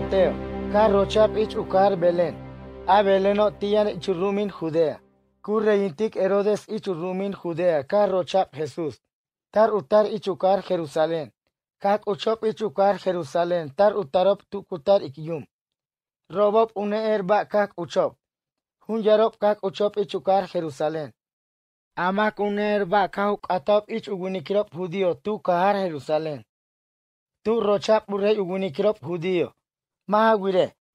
Mateo, carrochap ich ucar Belén, a Beleno tian ich rumin Judea, curreintic Herodes ich rumin Judea, carrochap Jesús, tar utar ich ucar Jerusalén, cac uchop ich ucar Jerusalén, tar utarop tucutar ikium, robop une herba cac uchop, hunjarop cac uchop ich ucar Jerusalén, amac une herba cac atop ich ugunikrop judío tu car Jerusalén, tu rochap urrey ugunikrop judío,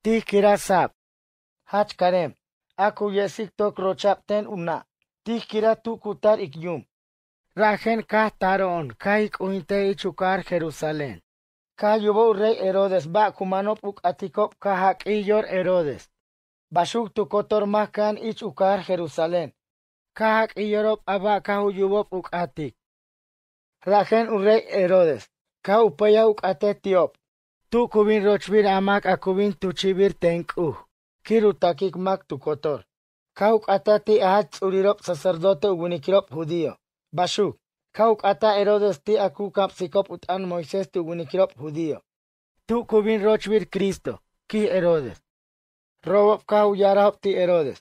tikira sab! hachkarem aku yesik krochapten chapten una tihkira tukutar ikyum rajen kataron, kaik uinte ichukar Jerusalén. Kayubo rey Herodes ba kumano atikop kahak iyor Herodes. Bashuk tukotor makan ichukar Jerusalén. Kahak iyorop aba yubop puk atik. Rajen u rey Herodes. Kaupaya uk atetiop. tu kubin rochbir amak akubin tuchibir tenku. Kiru takik mak tu kotor. Kauk atati ahat urirop sacerdote ugunikirop judio. Bashu. Kauk ata erodes ti akukap sikop utan Moises tu ugunikirop Tu kubin rochbir Cristo. Ki erodes. Robop kau yarop ti erodes.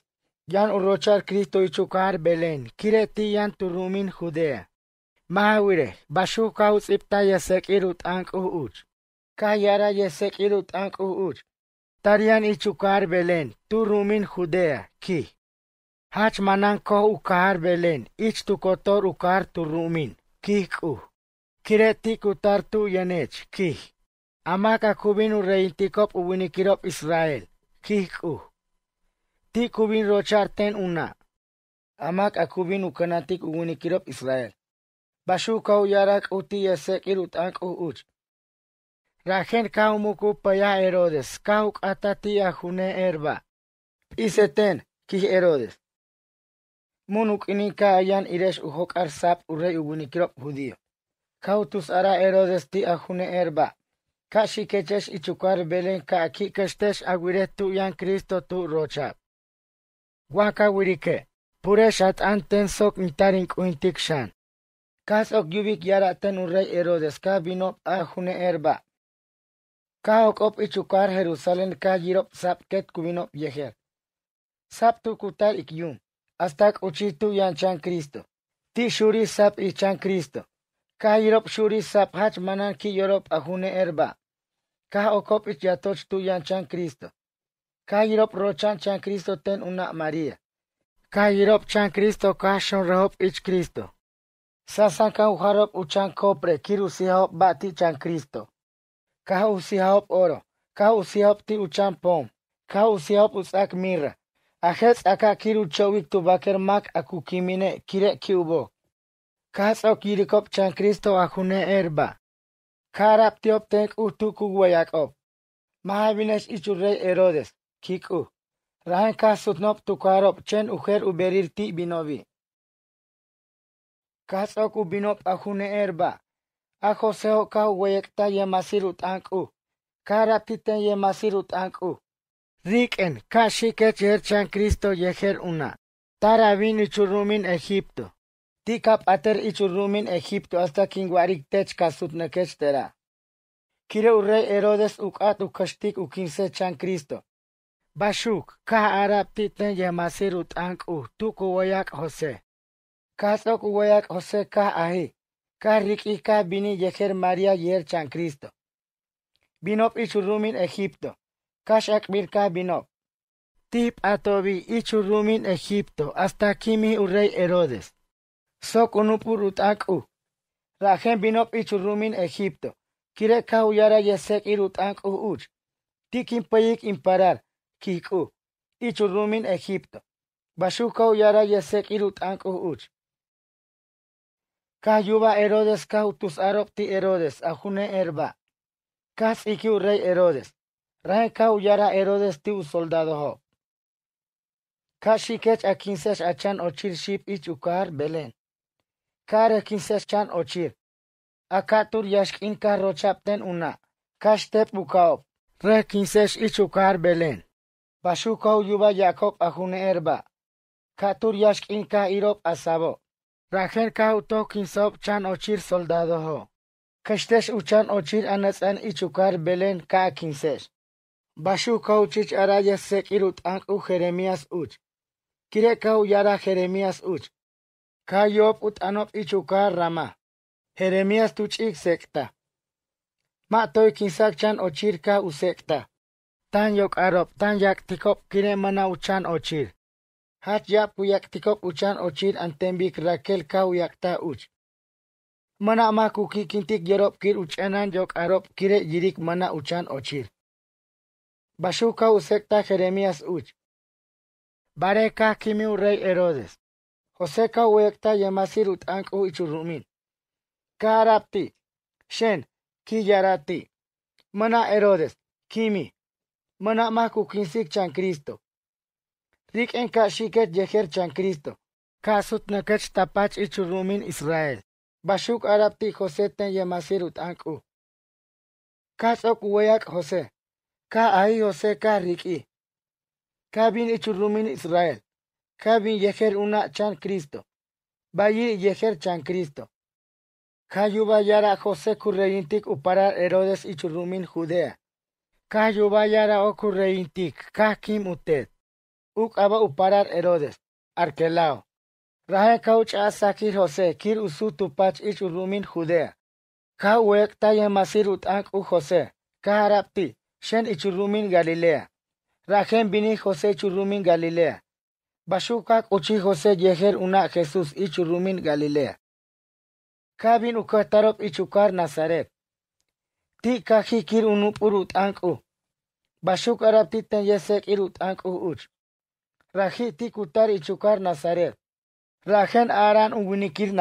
Yan urochar Cristo y chukar Belén. Kire ti yan turumin Judea. Mahawire. Bashu kau sipta yasek irut ank uuch. Cayara yesekiru tank uur. Tarian ichukar belen, tu rumin judea, ki. Hach mananko ukar belen, ich tu kotor ukar tu rumin, ki ku. Kiretik utar tu yenech, ki. Amaka kubin ureintikop uwinikirop Israel, ki ku. Ti kubin ten una. Amak akubin ukanatik uwinikirop Israel. Bashu kau yarak uti yesekirut ank uut. Rajen kaumuku paya Herodes, kauk atatia june erba. Iseten, ki Erodes. Munuk inika ayan iresh uhok arsap rey ubunikrop judío. Kautus ara erodes ti ajune erba. Kashi kechesh ichukar belen ka aki aguiretu yan Cristo tu rocha. Waka wirike. Pureshat anten sok mitarin kuintikshan. Kas yara yubik yaraten uray Erodes ka vino ajune erba. Kahokop ichukar Jerusalén ka yirop sap ket kubino yeher. Sap tu kutar ikyum. Astak uchitu yan chan Cristo. Ti shuri sap i chan Cristo. Ka yirop shuri sap hach manan ki yorop ahune erba. Ka okop ich yatoch tu yan chan Cristo. Ka yirop rochan chan Cristo ten una María. Ka yirop chan Cristo ka shon rehop ich Cristo. Sasan ka uharop uchan kopre kirusi hop bati chan Cristo. Caja usihop oro. Caja usihop ti uchan uchampom. Caja usihop usak mirra. Ahez aka kiru chowik tu baker mak aku kimine kire kiubo. Kas o kirikop chan Kristo ahune erba. Kaha rap tiop tenk ku guayak op. Maha vines ichu rey erodes. Kik u. Rahen kas sutnop tu karop chen uher uberir ti binovi. Kas ku binop ahune erba. a seho ka weyekta yemasiru t'ank'u, karapiten yemasiru t'ank'u. Rik'en kashi Chan Cristo yejer una, tarabin Egipto. Tikap ater Ichurumin Egipto hasta Tech kasutnekech tera. Kire rey Herodes uk'at ukinse Chan Cristo. Bashuk, ka y yemasiru t'ank'u, tuku huayak José. Kasok huayak José ka ahi. Carriquica vini yeher María yer chan Cristo. Binop ichurumin Egipto. Kashak mirka binop. Tip atobi ichurumin Egipto. Hasta kimi urey Herodes. Sok La aku. Rajen binop ichurumin Egipto. Kire Uyara yesek irutaku uch. Tikin payik imparar. Kiku. Ichurumin Egipto. Bashu uyara yesek irutaku uch. Kayuba Herodes cautus aropti Herodes ajune erba. Kas iki urrei Herodes. Rae ka Herodes tiu soldado ho. Kasikech a kinsech a ochir ship ich belen. Kare a kinsech chan ochir. Akatur yashk in chapten una. kaste tep ukaop. Rae kinsech ich ukar belen. Basu ka juba Jakob ajune erba. Katur yashk in ka irop asabo. آخر کا او تو کن سب چان اوچیر سلداده ها. کشتش او چان اوچیر انس ان ای چوکار بلین کا کن سش. باشو که او چیچ ارای سک ایرو او خیرمیاس اوچ. کره که او یارا خرمیاس اوچ. کا یوب او تانوب ای چوکار راما. خرمیاس تو ایک سکتا. ما توی کن سب چان اوچیر کا او سکتا. تان یک اروب تان یک تیکوب کره منا او چان اوچیر. hat yap ku yak tikok uchan ochit antembik Raquel kau yak ta uch. Mana ma ku kikintik yorop kir uchanan yok arop kire yirik mana uchan ochir. Basu ka usekta Jeremias uch. Bareka kimiu rey Herodes. Jose ka uekta yemasir utank u ichurumin. Karapti. Shen. Kiyarati. Mana Herodes. Kimi. Mana ma ku kinsik chan Cristo. Tik en kashiket yeher chan Cristo. Kasut nakach tapach ichurumin Israel. Bashuk arapti José ten yemasirut anku. Kasok weyak José. Ka Ayose José ka riki. Ka ichurumin Israel. Kabin bin una chan Cristo. Bayi yeher chan Cristo. Kayubayara yara José kurreintik uparar Herodes ichurumin Judea. Kayubayara yara okurreintik. Kakim utet. Uk aba uparar Herodes, Arquelao. Raja kauch asakir José, kir usu tupach ich urumin Judea. Ka wek taya masir utak u José, ka harapti, shen ichurumin Galilea. Rajen bini José churumin Galilea. Bashukak uchi José yeher una Jesús ichurumin Galilea. Kabin ukatarop ichukar Nazaret. Ti kaji kir unupurut anku. Bashuk arapti ten yesek irut anku uch. رخی تی کتر ایچوکار نصارید. رخین آران اونگونی کیر